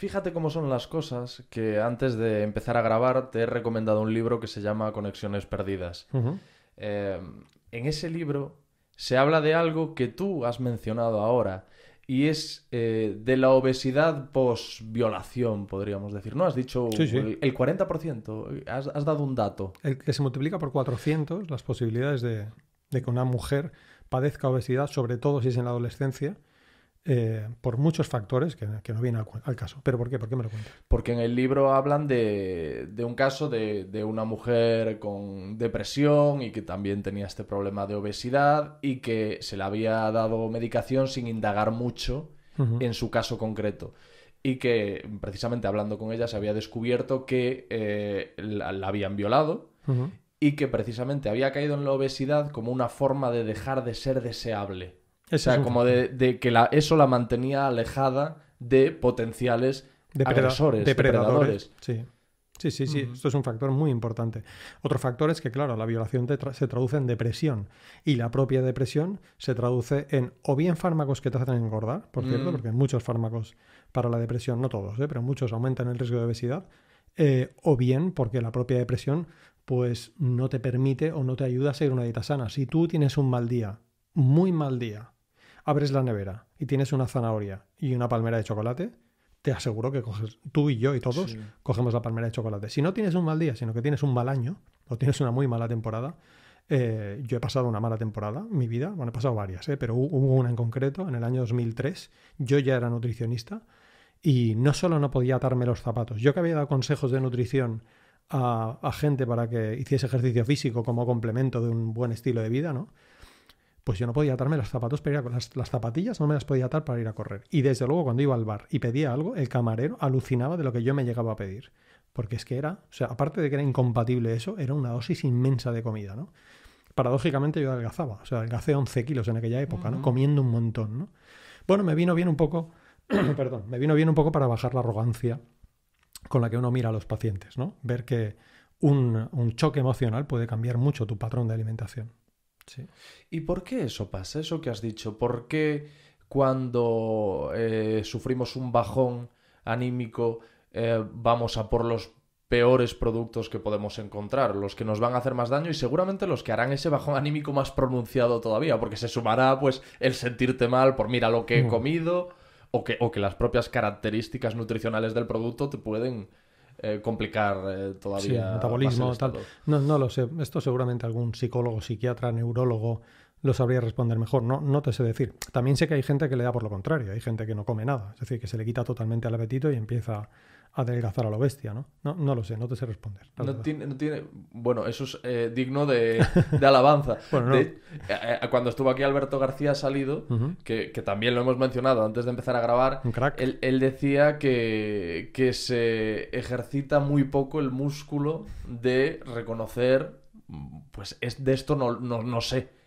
Fíjate cómo son las cosas que antes de empezar a grabar te he recomendado un libro que se llama Conexiones Perdidas. Eh, en ese libro se habla de algo que tú has mencionado ahora y es eh, de la obesidad post-violación, podríamos decir. ¿No? Has dicho El, 40%, has, dado un dato. El que se multiplica por 400 las posibilidades de que una mujer padezca obesidad, sobre todo si es en la adolescencia, eh, por muchos factores que, no vienen al, caso. ¿Pero por qué? ¿Por qué me lo cuentas? Porque en el libro hablan de, un caso de, una mujer con depresión y que también tenía este problema de obesidad y que se le había dado medicación sin indagar mucho en su caso concreto. Y que precisamente hablando con ella se había descubierto que eh, la, habían violado y que precisamente había caído en la obesidad como una forma de dejar de ser deseable o sea, como de, que eso la mantenía alejada de potenciales depredadores. Sí. Sí, sí, Esto es un factor muy importante. Otro factor es que, claro, la violación se traduce en depresión y la propia depresión se traduce en o bien fármacos que te hacen engordar, por cierto, mm. porque muchos fármacos para la depresión, no todos, ¿eh? pero muchos aumentan el riesgo de obesidad, eh, o bien porque la propia depresión pues no te permite o no te ayuda a seguir una dieta sana. Si tú tienes un mal día, muy mal día, abres la nevera y tienes una zanahoria y una palmera de chocolate, te aseguro que coges, tú y yo y todos cogemos la palmera de chocolate. Si no tienes un mal día, sino que tienes un mal año o tienes una muy mala temporada, eh, yo he pasado una mala temporada, en mi vida, bueno, he pasado varias, eh, pero hubo una en concreto, en el año 2003, yo ya era nutricionista y no solo no podía atarme los zapatos, yo que había dado consejos de nutrición a gente para que hiciese ejercicio físico como complemento de un buen estilo de vida, ¿no? pues yo no podía atarme los zapatos pero las, zapatillas no me las podía atar para ir a correr. Y desde luego cuando iba al bar y pedía algo, el camarero alucinaba de lo que yo me llegaba a pedir. Porque es que era, o sea, aparte de que era incompatible eso, era una dosis inmensa de comida, ¿no? Paradójicamente yo adelgazaba, o sea, adelgacé 11 kilos en aquella época, ¿no? Comiendo un montón, ¿no? Bueno, me vino bien un poco, perdón, me vino bien un poco para bajar la arrogancia con la que uno mira a los pacientes, ¿no? Ver que un choque emocional puede cambiar mucho tu patrón de alimentación. Sí. ¿Y por qué eso pasa? Eso que has dicho. ¿Por qué cuando eh, sufrimos un bajón anímico eh, vamos a por los peores productos que podemos encontrar, los que nos van a hacer más daño y seguramente los que harán ese bajón anímico más pronunciado todavía, porque se sumará pues el sentirte mal por mira lo que he mm. comido o que, o que las propias características nutricionales del producto te pueden eh, complicar eh, todavía. metabolismo, No, no lo sé. Esto seguramente algún psicólogo, psiquiatra, neurólogo lo sabría responder mejor. No, no te sé decir. También sé que hay gente que le da por lo contrario. Hay gente que no come nada. Es decir, que se le quita totalmente el apetito y empieza a adelgazar a lo bestia, ¿no? No, no lo sé, no te sé responder. No tiene, Bueno, eso es eh, digno de, alabanza. Eh, cuando estuvo aquí Alberto García Salido, que, también lo hemos mencionado antes de empezar a grabar, Él, decía que, se ejercita muy poco el músculo de reconocer, pues es de esto no, no sé